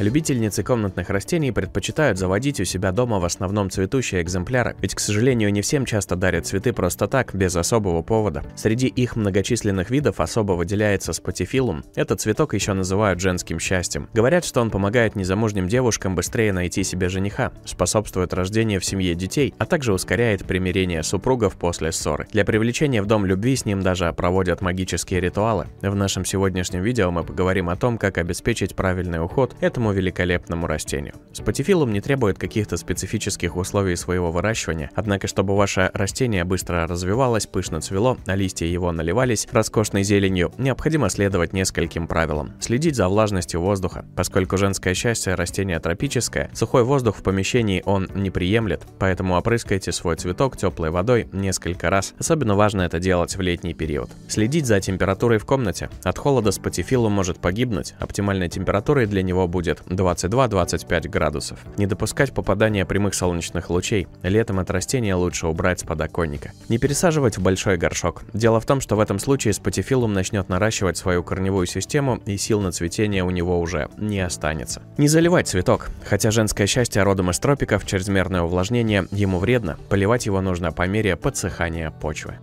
Любительницы комнатных растений предпочитают заводить у себя дома в основном цветущие экземпляры, ведь, к сожалению, не всем часто дарят цветы просто так, без особого повода. Среди их многочисленных видов особо выделяется спатифилум. Этот цветок еще называют женским счастьем. Говорят, что он помогает незамужним девушкам быстрее найти себе жениха, способствует рождению в семье детей, а также ускоряет примирение супругов после ссоры. Для привлечения в дом любви с ним даже проводят магические ритуалы. В нашем сегодняшнем видео мы поговорим о том, как обеспечить правильный уход этому великолепному растению. Спатифилум не требует каких-то специфических условий своего выращивания, однако чтобы ваше растение быстро развивалось, пышно цвело, а листья его наливались роскошной зеленью, необходимо следовать нескольким правилам. Следить за влажностью воздуха. Поскольку женское счастье растение тропическое, сухой воздух в помещении он не приемлет, поэтому опрыскайте свой цветок теплой водой несколько раз. Особенно важно это делать в летний период. Следить за температурой в комнате. От холода спатифилум может погибнуть. Оптимальной температурой для него будет 22-25 градусов градусов. Не допускать попадания прямых солнечных лучей. Летом от растения лучше убрать с подоконника. Не пересаживать в большой горшок. Дело в том, что в этом случае спатифилум начнет наращивать свою корневую систему и сил на цветение у него уже не останется. Не заливать цветок. Хотя женское счастье родом из тропиков, чрезмерное увлажнение ему вредно. Поливать его нужно по мере подсыхания почвы.